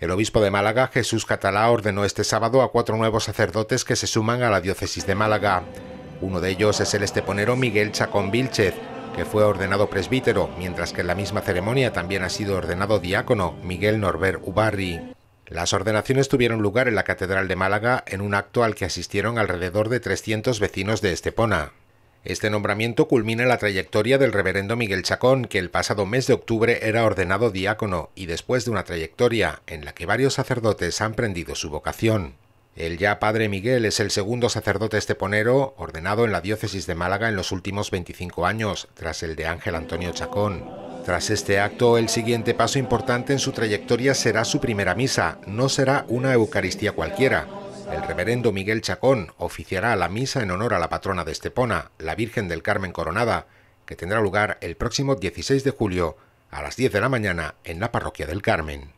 El obispo de Málaga, Jesús Catalá, ordenó este sábado a cuatro nuevos sacerdotes que se suman a la diócesis de Málaga. Uno de ellos es el esteponero Miguel Chacón Vilchez, que fue ordenado presbítero, mientras que en la misma ceremonia también ha sido ordenado diácono Miguel Norber Ubarri. Las ordenaciones tuvieron lugar en la Catedral de Málaga en un acto al que asistieron alrededor de 300 vecinos de Estepona. Este nombramiento culmina la trayectoria del reverendo Miguel Chacón, que el pasado mes de octubre era ordenado diácono y después de una trayectoria en la que varios sacerdotes han prendido su vocación. El ya padre Miguel es el segundo sacerdote esteponero ordenado en la diócesis de Málaga en los últimos 25 años, tras el de Ángel Antonio Chacón. Tras este acto, el siguiente paso importante en su trayectoria será su primera misa. No será una Eucaristía cualquiera, el reverendo Miguel Chacón oficiará la misa en honor a la patrona de Estepona, la Virgen del Carmen Coronada, que tendrá lugar el próximo 16 de julio a las 10 de la mañana en la parroquia del Carmen.